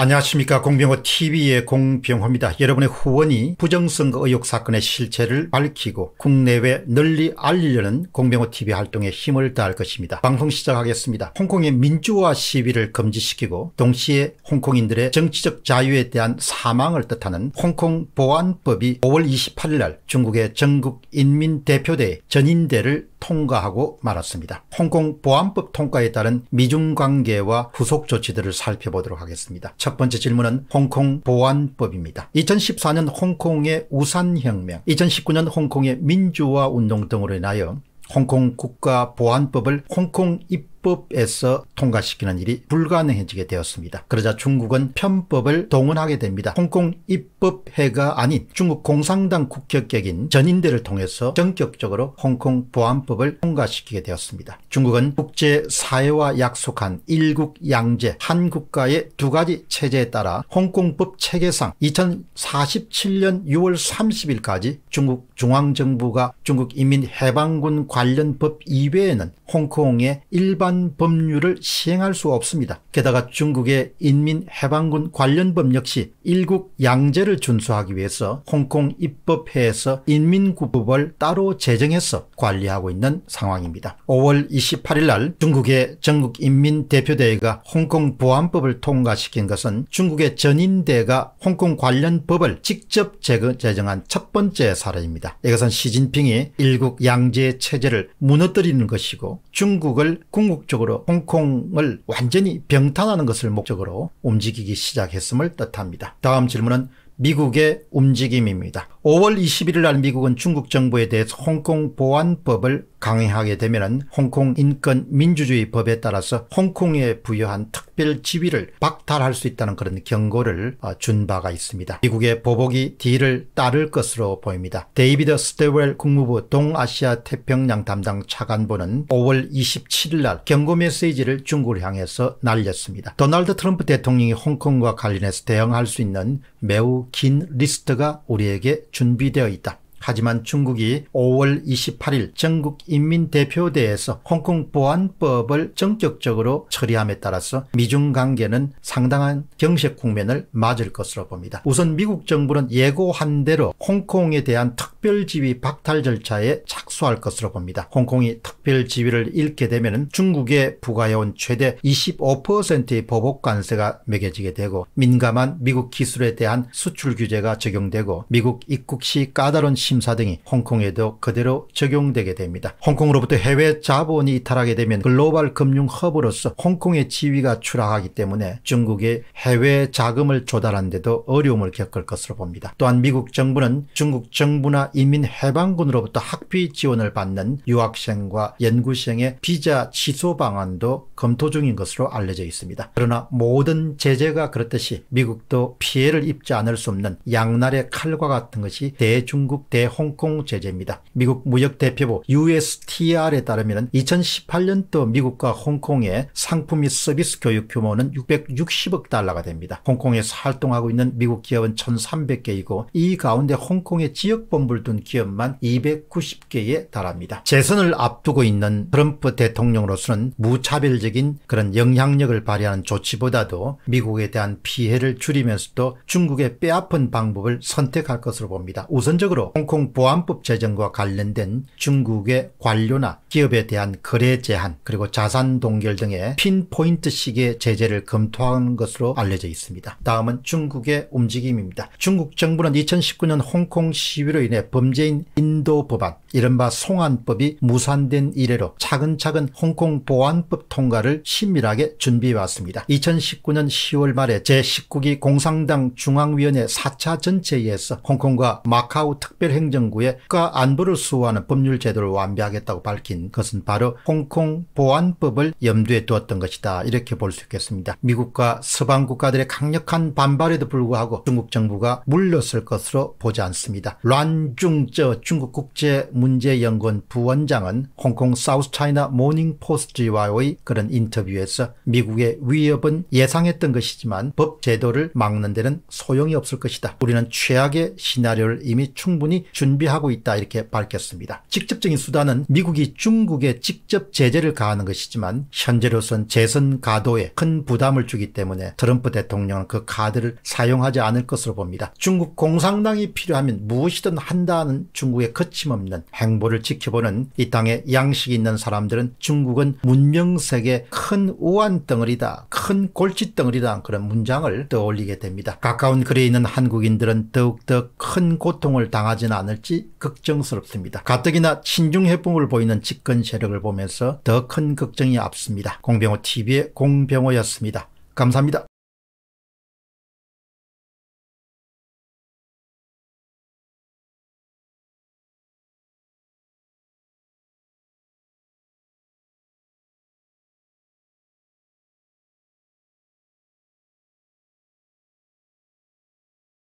안녕하십니까 공병호TV의 공병호입니다. 여러분의 후원이 부정선거 의혹 사건의 실체를 밝히고 국내외 널리 알리려는 공병호TV 활동에 힘을 다할 것입니다. 방송 시작하겠습니다. 홍콩의 민주화 시위를 금지시키고 동시에 홍콩인들의 정치적 자유에 대한 사망을 뜻하는 홍콩 보안법이 5월 28일 날 중국의 전국인민대표대 전인대를 통과하고 말았습니다. 홍콩 보안법 통과에 따른 미중 관계와 후속 조치들을 살펴보도록 하겠습니다. 첫 번째 질문은 홍콩 보안법입니다. 2014년 홍콩의 우산혁명, 2019년 홍콩의 민주화 운동 등으로 인하여 홍콩 국가보안법을 홍콩 입법 헌법에서 통과시키는 일이 불가능해지게 되었습니다. 그러자 중국은 편법을 동원하게 됩니다. 홍콩 입법회가 아닌 중국 공산당 국격격인 전인대를 통해서 전격적으로 홍콩 보안법을 통과시키게 되었습니다. 중국은 국제사회와 약속한 일국양제 한국가의 두 가지 체제에 따라 홍콩법 체계상 2047년 6월 30일까지 중국 중앙정부가 중국 인민해방군 관련법 이외에는 홍콩의 일반 관련 법률을 시행할 수 없습니다. 게다가 중국의 인민해방군 관련법 역시 일국 양제를 준수하기 위해서 홍콩 입법회에서 인민구법을 따로 제정해서 관리하고 있는 상황입니다. 5월 28일 날 중국의 전국인민대표대회가 홍콩 보안법을 통과시킨 것은 중국의 전인대가 홍콩 관련 법을 직접 제정한 첫 번째 사례입니다. 이것은 시진핑이 일국 양제 체제를 무너뜨리는 것이고 중국을 궁극 궁극적으로 홍콩을 완전히 병탄하는 것을 목적으로 움직이기 시작했음을 뜻합니다. 다음 질문은 미국의 움직임입니다. 5월 21일 날 미국은 중국 정부에 대해서 홍콩 보안법을 강행하게 되면 홍콩 인권 민주주의 법에 따라서 홍콩에 부여한 특별 지위를 박탈할 수 있다는 그런 경고를 어, 준 바가 있습니다. 미국의 보복이 뒤를 따를 것으로 보입니다. 데이비드 스테웰 국무부 동아시아 태평양 담당 차관보는 5월 27일 날 경고 메시지를 중국을 향해서 날렸습니다. 도널드 트럼프 대통령이 홍콩과 관련해서 대응할 수 있는 매우 긴 리스트가 우리에게 준비되어 있다. 하지만 중국이 5월 28일 전국인민대표대회에서 홍콩 보안법을 전격적으로 처리함에 따라서 미중 관계는 상당한 경색 국면을 맞을 것으로 봅니다. 우선 미국 정부는 예고한 대로 홍콩에 대한 특별지위 박탈 절차에 착수할 것으로 봅니다. 홍콩이 특별지위를 잃게 되면 중국에 부과해온 최대 25%의 보복 관세가 매겨지게 되고 민감한 미국 기술에 대한 수출 규제가 적용되고 미국 입국 시 까다로운 심 심사 등이 홍콩에도 그대로 적용되게 됩니다. 홍콩으로부터 해외 자본이 이탈하게 되면 글로벌 금융 허브로서 홍콩의 지위가 추락하기 때문에 중국의 해외 자금을 조달하는데도 어려움을 겪을 것으로 봅니다. 또한 미국 정부는 중국 정부나 인민해방군으로부터 학비 지원을 받는 유학생과 연구생의 비자 취소 방안도 검토 중인 것으로 알려져 있습니다. 그러나 모든 제재가 그렇듯이 미국도 피해를 입지 않을 수 없는 양날의 칼과 같은 것이 대중국 대 대홍콩 제재입니다. 미국 무역대표부 USTR에 따르면 2018년도 미국과 홍콩의 상품 및 서비스 교육 규모는 660억 달러가 됩니다. 홍콩에서 활동하고 있는 미국 기업은 1,300개이고 이 가운데 홍콩의 지역본부를 둔 기업만 290개에 달합니다. 재선을 앞두고 있는 트럼프 대통령으로서는 무차별적인 그런 영향력을 발휘하는 조치보다도 미국에 대한 피해를 줄이면서도 중국의 빼앗은 방법을 선택할 것으로 봅니다. 우선적으로 홍콩 홍콩 보안법 제정과 관련된 중국의 관료나 기업에 대한 거래 제한 그리고 자산 동결 등의 핀포인트식의 제재를 검토하는 것으로 알려져 있습니다. 다음은 중국의 움직임입니다. 중국 정부는 2019년 홍콩 시위로 인해 범죄인 인도 법안 이른바 송환법이 무산된 이래로 차근차근 홍콩 보안법 통과를 신밀하게 준비해왔습니다. 2019년 10월 말에 제19기 공상당 중앙위원회 4차 전체에서 홍콩과 마카오 특별회 행정구의 국가 안보를 수호하는 법률 제도를 완비하겠다고 밝힌 것은 바로 홍콩 보안법을 염두에 두었던 것이다 이렇게 볼 수 있겠습니다. 미국과 서방 국가들의 강력한 반발에도 불구하고 중국 정부가 물렸을 것으로 보지 않습니다. 란중저 중국 국제문제연구원 부원장은 홍콩 사우스 차이나 모닝포스트와의 그런 인터뷰에서 미국의 위협은 예상했던 것이지만 법 제도를 막는 데는 소용이 없을 것이다. 우리는 최악의 시나리오를 이미 충분히 준비하고 있다 이렇게 밝혔습니다. 직접적인 수단은 미국이 중국에 직접 제재를 가하는 것이지만 현재로선 재선 가도에 큰 부담을 주기 때문에 트럼프 대통령은 그 카드를 사용하지 않을 것으로 봅니다. 중국 공산당이 필요하면 무엇이든 한다는 중국의 거침없는 행보를 지켜보는 이 땅에 양식이 있는 사람들은 중국은 문명세계 큰 우한덩어리다 큰 골칫덩어리다 그런 문장을 떠올리게 됩니다. 가까운 거에 있는 한국인들은 더욱더 큰 고통을 당하지는 않을지 걱정스럽습니다. 가뜩이나 친중 해풍을 보이는 집권 세력을 보면서 더 큰 걱정이 앞섭니다. 공병호 TV의 공병호였습니다. 감사합니다.